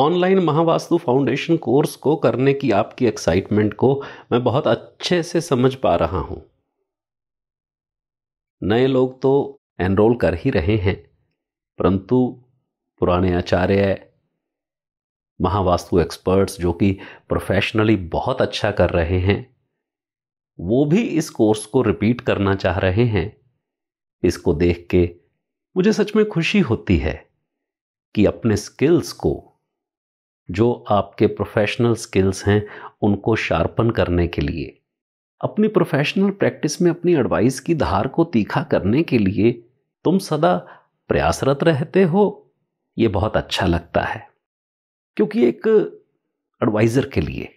online महावास्तु foundation course को करने की आपकी एक्साइटमेंट को मैं बहुत अच्छे से समझ पा रहा हूं नए लोग तो एनरोल कर ही रहे हैं परंतु पुराने आचार्य महावास्तु एक्सपर्ट्स जो कि प्रोफेशनली बहुत अच्छा कर रहे हैं वो भी इस कोर्स को रिपीट करना चाह रहे हैं इसको देख के मुझे सच में खुशी होती है कि अपने स्किल्स को जो आपके प्रोफेशनल स्किल्स हैं उनको शार्पन करने के लिए अपनी प्रोफेशनल प्रैक्टिस में अपनी एडवाइस की धार को तीखा करने के लिए तुम सदा प्रयासरत रहते हो ये बहुत अच्छा लगता है क्योंकि एक एडवाइज़र के लिए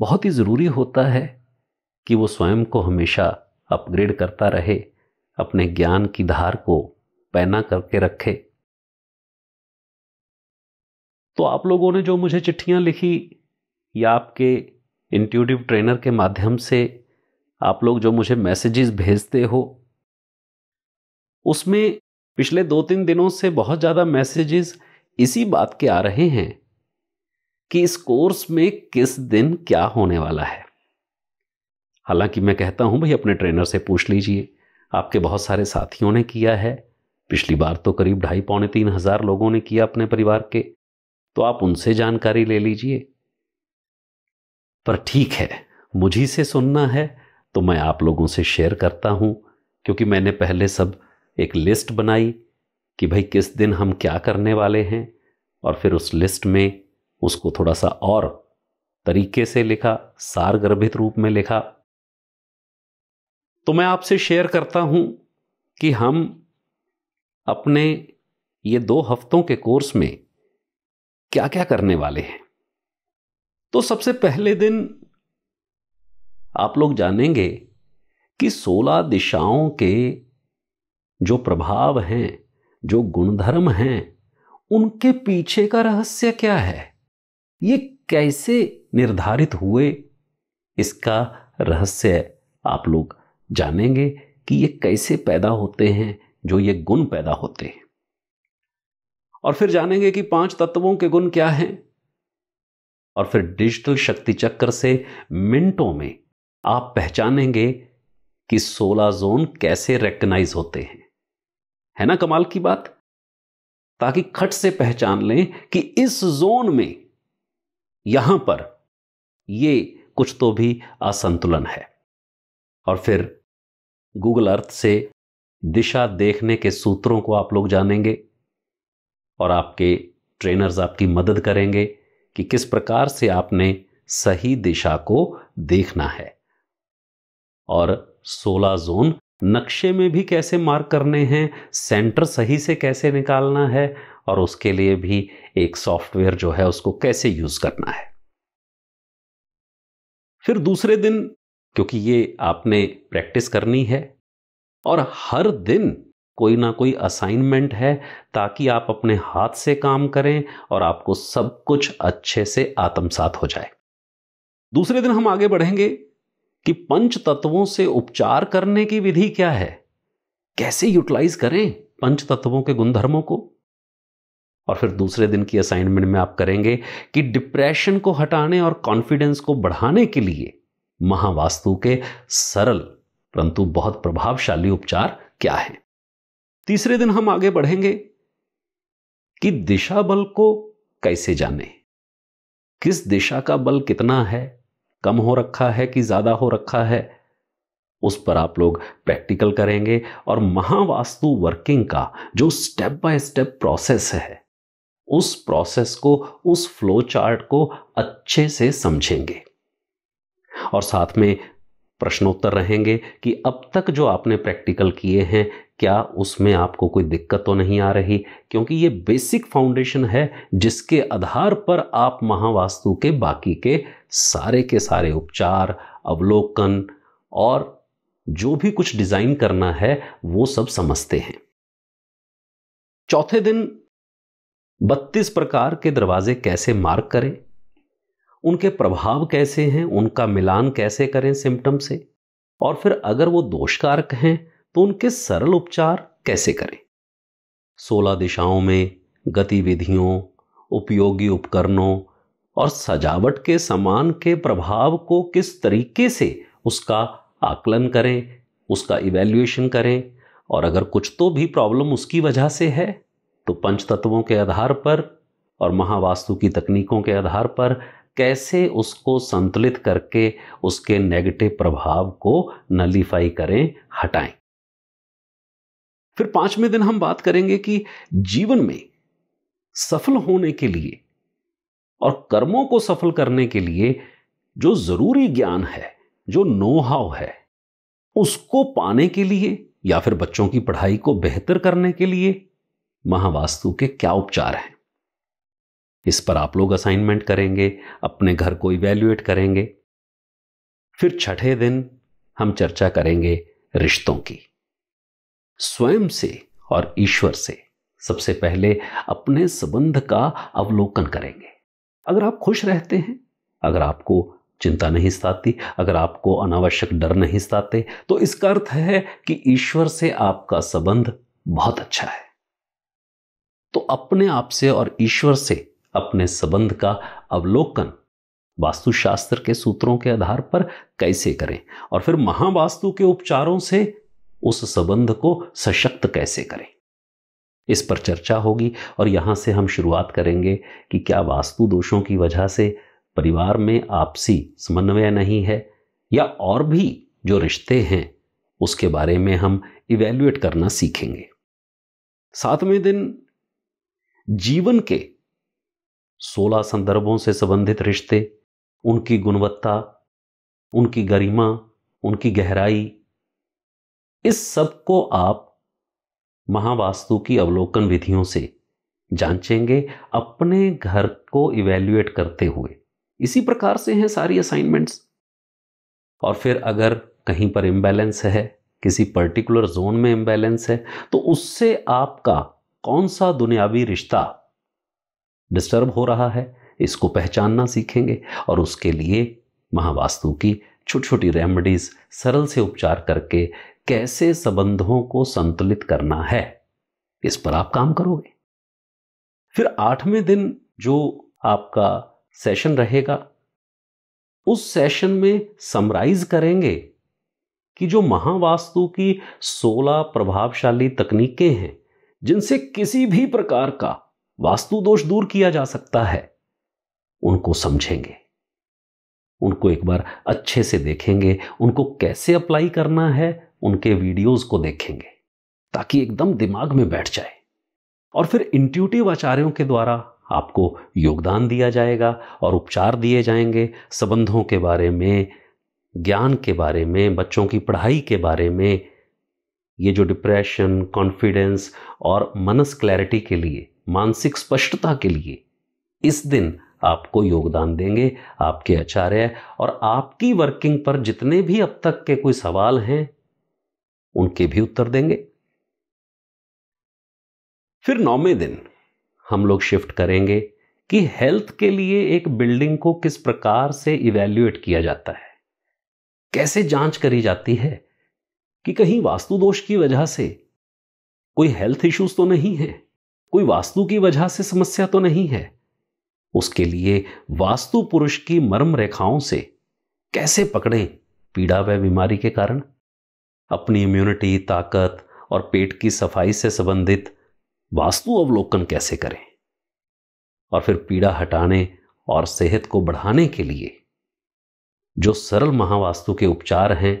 बहुत ही ज़रूरी होता है कि वो स्वयं को हमेशा अपग्रेड करता रहे अपने ज्ञान की धार को पैना करके रखे तो आप लोगों ने जो मुझे चिट्ठियाँ लिखी या आपके इंट्यूटिव ट्रेनर के माध्यम से आप लोग जो मुझे मैसेजेस भेजते हो उसमें पिछले दो तीन दिनों से बहुत ज़्यादा मैसेजेस इसी बात के आ रहे हैं कि इस कोर्स में किस दिन क्या होने वाला है हालांकि मैं कहता हूं भाई अपने ट्रेनर से पूछ लीजिए आपके बहुत सारे साथियों ने किया है पिछली बार तो करीब ढाई पौने तीन हजार लोगों ने किया अपने परिवार के तो आप उनसे जानकारी ले लीजिए पर ठीक है मुझी से सुनना है तो मैं आप लोगों से शेयर करता हूं क्योंकि मैंने पहले सब एक लिस्ट बनाई कि भाई किस दिन हम क्या करने वाले हैं और फिर उस लिस्ट में उसको थोड़ा सा और तरीके से लिखा सार गर्भित रूप में लिखा तो मैं आपसे शेयर करता हूं कि हम अपने ये दो हफ्तों के कोर्स में क्या क्या करने वाले हैं तो सबसे पहले दिन आप लोग जानेंगे कि सोलह दिशाओं के जो प्रभाव हैं जो गुणधर्म हैं उनके पीछे का रहस्य क्या है ये कैसे निर्धारित हुए इसका रहस्य आप लोग जानेंगे कि ये कैसे पैदा होते हैं जो ये गुण पैदा होते हैं और फिर जानेंगे कि पांच तत्वों के गुण क्या हैं और फिर डिजिटल शक्ति चक्र से मिनटों में आप पहचानेंगे कि सोलह जोन कैसे रेकग्नाइज होते हैं है ना कमाल की बात ताकि खट से पहचान लें कि इस जोन में यहां पर ये कुछ तो भी असंतुलन है और फिर गूगल अर्थ से दिशा देखने के सूत्रों को आप लोग जानेंगे और आपके ट्रेनर्स आपकी मदद करेंगे कि किस प्रकार से आपने सही दिशा को देखना है और 16 जोन नक्शे में भी कैसे मार्क करने हैं सेंटर सही से कैसे निकालना है और उसके लिए भी एक सॉफ्टवेयर जो है उसको कैसे यूज करना है फिर दूसरे दिन क्योंकि ये आपने प्रैक्टिस करनी है और हर दिन कोई ना कोई असाइनमेंट है ताकि आप अपने हाथ से काम करें और आपको सब कुछ अच्छे से आत्मसात हो जाए दूसरे दिन हम आगे बढ़ेंगे कि पंच तत्वों से उपचार करने की विधि क्या है कैसे यूटिलाइज करें पंच तत्वों के गुणधर्मों को और फिर दूसरे दिन की असाइनमेंट में आप करेंगे कि डिप्रेशन को हटाने और कॉन्फिडेंस को बढ़ाने के लिए महावास्तु के सरल परंतु बहुत प्रभावशाली उपचार क्या है तीसरे दिन हम आगे बढ़ेंगे कि दिशा बल को कैसे जाने किस दिशा का बल कितना है कम हो रखा है कि ज्यादा हो रखा है उस पर आप लोग प्रैक्टिकल करेंगे और महावास्तु वर्किंग का जो स्टेप बाय स्टेप प्रोसेस है उस प्रोसेस को उस फ्लो चार्ट को अच्छे से समझेंगे और साथ में प्रश्नोत्तर रहेंगे कि अब तक जो आपने प्रैक्टिकल किए हैं क्या उसमें आपको कोई दिक्कत तो नहीं आ रही क्योंकि ये बेसिक फाउंडेशन है जिसके आधार पर आप महावास्तु के बाकी के सारे के सारे उपचार अवलोकन और जो भी कुछ डिज़ाइन करना है वो सब समझते हैं चौथे दिन बत्तीस प्रकार के दरवाजे कैसे मार्क करें उनके प्रभाव कैसे हैं उनका मिलान कैसे करें सिम्टम से और फिर अगर वो दोषकारक हैं तो उनके सरल उपचार कैसे करें सोलह दिशाओं में गतिविधियों उपयोगी उपकरणों और सजावट के समान के प्रभाव को किस तरीके से उसका आकलन करें उसका इवेल्युएशन करें और अगर कुछ तो भी प्रॉब्लम उसकी वजह से है तो पंच तत्वों के आधार पर और महावास्तु की तकनीकों के आधार पर कैसे उसको संतुलित करके उसके नेगेटिव प्रभाव को नलीफाई करें हटाएं फिर पांचवें दिन हम बात करेंगे कि जीवन में सफल होने के लिए और कर्मों को सफल करने के लिए जो जरूरी ज्ञान है जो नो हाउ है उसको पाने के लिए या फिर बच्चों की पढ़ाई को बेहतर करने के लिए महावास्तु के क्या उपचार हैं इस पर आप लोग असाइनमेंट करेंगे अपने घर को इवेल्युएट करेंगे फिर छठे दिन हम चर्चा करेंगे रिश्तों की स्वयं से और ईश्वर से सबसे पहले अपने संबंध का अवलोकन करेंगे अगर आप खुश रहते हैं अगर आपको चिंता नहीं सताती अगर आपको अनावश्यक डर नहीं सताते तो इसका अर्थ है कि ईश्वर से आपका संबंध बहुत अच्छा है तो अपने आप से और ईश्वर से अपने संबंध का अवलोकन वास्तुशास्त्र के सूत्रों के आधार पर कैसे करें और फिर महावास्तु के उपचारों से उस संबंध को सशक्त कैसे करें इस पर चर्चा होगी और यहां से हम शुरुआत करेंगे कि क्या वास्तु दोषों की वजह से परिवार में आपसी समन्वय नहीं है या और भी जो रिश्ते हैं उसके बारे में हम इवेल्युएट करना सीखेंगे सातवें दिन जीवन के सोलह संदर्भों से संबंधित रिश्ते उनकी गुणवत्ता उनकी गरिमा उनकी गहराई इस सब को आप महावास्तु की अवलोकन विधियों से जांचेंगे अपने घर को इवेल्युएट करते हुए इसी प्रकार से हैं सारी असाइनमेंट्स और फिर अगर कहीं पर इम्बैलेंस है किसी पर्टिकुलर जोन में इम्बैलेंस है तो उससे आपका कौन सा दुनियावी रिश्ता डिस्टर्ब हो रहा है इसको पहचानना सीखेंगे और उसके लिए महावास्तु की छोटी छोटी रेमेडीज सरल से उपचार करके कैसे संबंधों को संतुलित करना है इस पर आप काम करोगे फिर आठवें दिन जो आपका सेशन रहेगा उस सेशन में समराइज करेंगे कि जो महावास्तु की 16 प्रभावशाली तकनीकें हैं जिनसे किसी भी प्रकार का वास्तु दोष दूर किया जा सकता है उनको समझेंगे उनको एक बार अच्छे से देखेंगे उनको कैसे अप्लाई करना है उनके वीडियोस को देखेंगे ताकि एकदम दिमाग में बैठ जाए और फिर इंट्यूटिव आचार्यों के द्वारा आपको योगदान दिया जाएगा और उपचार दिए जाएंगे संबंधों के बारे में ज्ञान के बारे में बच्चों की पढ़ाई के बारे में ये जो डिप्रेशन कॉन्फिडेंस और मनस क्लैरिटी के लिए मानसिक स्पष्टता के लिए इस दिन आपको योगदान देंगे आपके आचार्य और आपकी वर्किंग पर जितने भी अब तक के कोई सवाल हैं उनके भी उत्तर देंगे फिर नौवें दिन हम लोग शिफ्ट करेंगे कि हेल्थ के लिए एक बिल्डिंग को किस प्रकार से इवेल्युएट किया जाता है कैसे जांच करी जाती है कि कहीं वास्तु दोष की वजह से कोई हेल्थ इश्यूज तो नहीं है कोई वास्तु की वजह से समस्या तो नहीं है उसके लिए वास्तु पुरुष की मर्म रेखाओं से कैसे पकड़ें पीड़ा व बीमारी के कारण अपनी इम्यूनिटी ताकत और पेट की सफाई से संबंधित वास्तु अवलोकन कैसे करें और फिर पीड़ा हटाने और सेहत को बढ़ाने के लिए जो सरल महावास्तु के उपचार हैं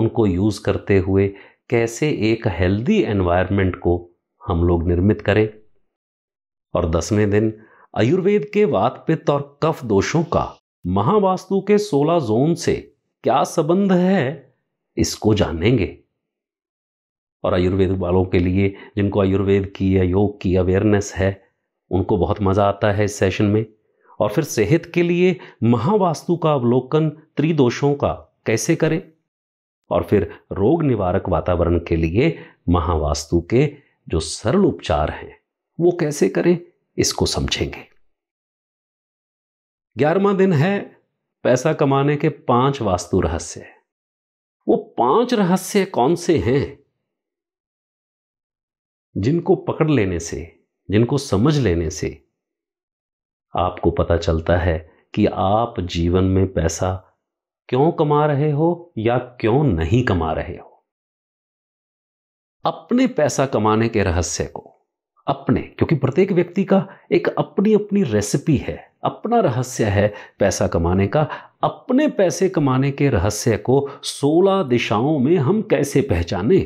उनको यूज करते हुए कैसे एक हेल्दी एनवायरनमेंट को हम लोग निर्मित करें और दसवें दिन आयुर्वेद के वात पित्त और कफ दोषों का महावास्तु के सोलह जोन से क्या संबंध है इसको जानेंगे और आयुर्वेद वालों के लिए जिनको आयुर्वेद की या योग की अवेयरनेस है उनको बहुत मज़ा आता है इस सेशन में और फिर सेहत के लिए महावास्तु का अवलोकन त्रिदोषों का कैसे करें और फिर रोग निवारक वातावरण के लिए महावास्तु के जो सरल उपचार हैं वो कैसे करें इसको समझेंगे ग्यारहवा दिन है पैसा कमाने के पांच वास्तु रहस्य वो पांच रहस्य कौन से हैं जिनको पकड़ लेने से जिनको समझ लेने से आपको पता चलता है कि आप जीवन में पैसा क्यों कमा रहे हो या क्यों नहीं कमा रहे हो अपने पैसा कमाने के रहस्य को अपने क्योंकि प्रत्येक व्यक्ति का एक अपनी अपनी रेसिपी है अपना रहस्य है पैसा कमाने का अपने पैसे कमाने के रहस्य को 16 दिशाओं में हम कैसे पहचाने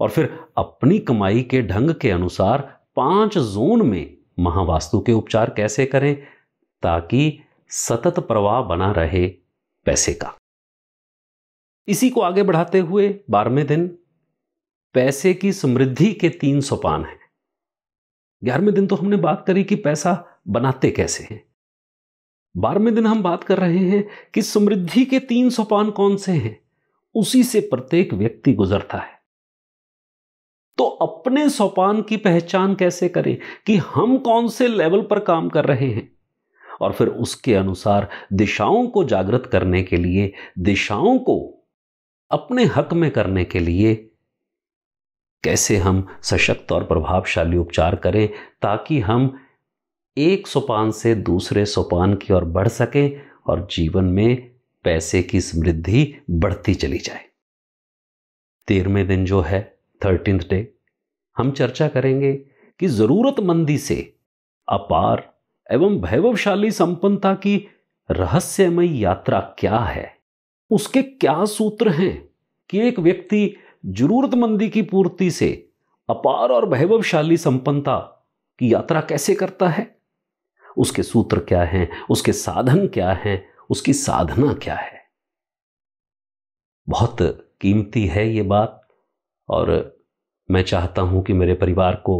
और फिर अपनी कमाई के ढंग के अनुसार पांच जोन में महावास्तु के उपचार कैसे करें ताकि सतत प्रवाह बना रहे पैसे का इसी को आगे बढ़ाते हुए बारहवें दिन पैसे की समृद्धि के तीन सोपान हैं ग्यारहवें दिन तो हमने बात करी कि पैसा बनाते कैसे हैं बारहवें दिन हम बात कर रहे हैं कि समृद्धि के तीन सोपान कौन से हैं उसी से प्रत्येक व्यक्ति गुजरता है तो अपने सोपान की पहचान कैसे करें कि हम कौन से लेवल पर काम कर रहे हैं और फिर उसके अनुसार दिशाओं को जागृत करने के लिए दिशाओं को अपने हक में करने के लिए कैसे हम सशक्त और प्रभावशाली उपचार करें ताकि हम एक सोपान से दूसरे सोपान की ओर बढ़ सके और जीवन में पैसे की समृद्धि बढ़ती चली जाए तेरहवें दिन जो है थर्टीन डे हम चर्चा करेंगे कि जरूरतमंदी से अपार एवं वैभवशाली संपन्नता की रहस्यमय यात्रा क्या है उसके क्या सूत्र हैं कि एक व्यक्ति जरूरतमंदी की पूर्ति से अपार और वैभवशाली संपन्नता की यात्रा कैसे करता है उसके सूत्र क्या हैं उसके साधन क्या हैं उसकी साधना क्या है बहुत कीमती है ये बात और मैं चाहता हूँ कि मेरे परिवार को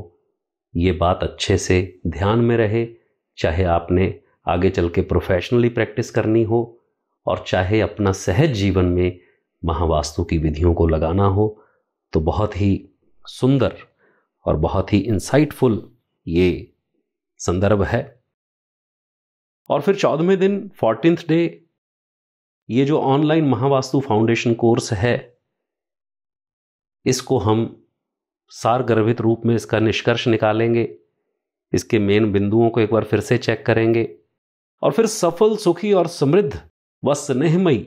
ये बात अच्छे से ध्यान में रहे चाहे आपने आगे चल के प्रोफेशनली प्रैक्टिस करनी हो और चाहे अपना सहज जीवन में महावास्तु की विधियों को लगाना हो तो बहुत ही सुंदर और बहुत ही इंसाइटफुल ये संदर्भ है और फिर चौदहवें दिन फोर्टीन डे ये जो ऑनलाइन महावास्तु फाउंडेशन कोर्स है इसको हम सार गर्भित रूप में इसका निष्कर्ष निकालेंगे इसके मेन बिंदुओं को एक बार फिर से चेक करेंगे और फिर सफल सुखी और समृद्ध व स्नेहमयी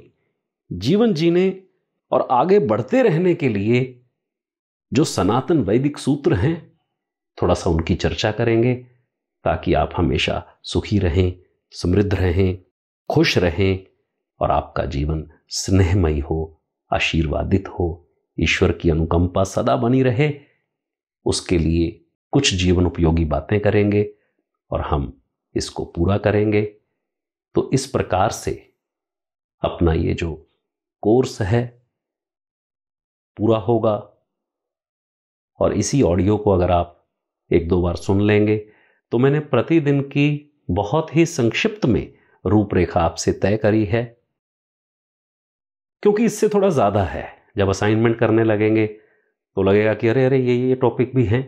जीवन जीने और आगे बढ़ते रहने के लिए जो सनातन वैदिक सूत्र हैं थोड़ा सा उनकी चर्चा करेंगे ताकि आप हमेशा सुखी रहें समृद्ध रहें खुश रहें और आपका जीवन स्नेहमयी हो आशीर्वादित हो ईश्वर की अनुकंपा सदा बनी रहे उसके लिए कुछ जीवन उपयोगी बातें करेंगे और हम इसको पूरा करेंगे तो इस प्रकार से अपना ये जो कोर्स है पूरा होगा और इसी ऑडियो को अगर आप एक दो बार सुन लेंगे तो मैंने प्रतिदिन की बहुत ही संक्षिप्त में रूपरेखा आपसे तय करी है क्योंकि इससे थोड़ा ज़्यादा है जब असाइनमेंट करने लगेंगे तो लगेगा कि अरे अरे ये ये टॉपिक भी हैं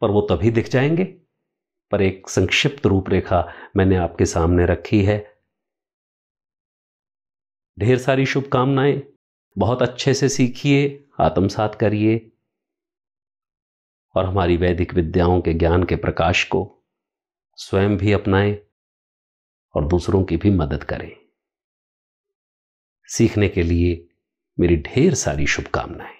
पर वो तभी दिख जाएंगे पर एक संक्षिप्त रूपरेखा मैंने आपके सामने रखी है ढेर सारी शुभकामनाएं बहुत अच्छे से सीखिए आत्मसात करिए और हमारी वैदिक विद्याओं के ज्ञान के प्रकाश को स्वयं भी अपनाएं और दूसरों की भी मदद करें सीखने के लिए मेरी ढेर सारी शुभकामनाएं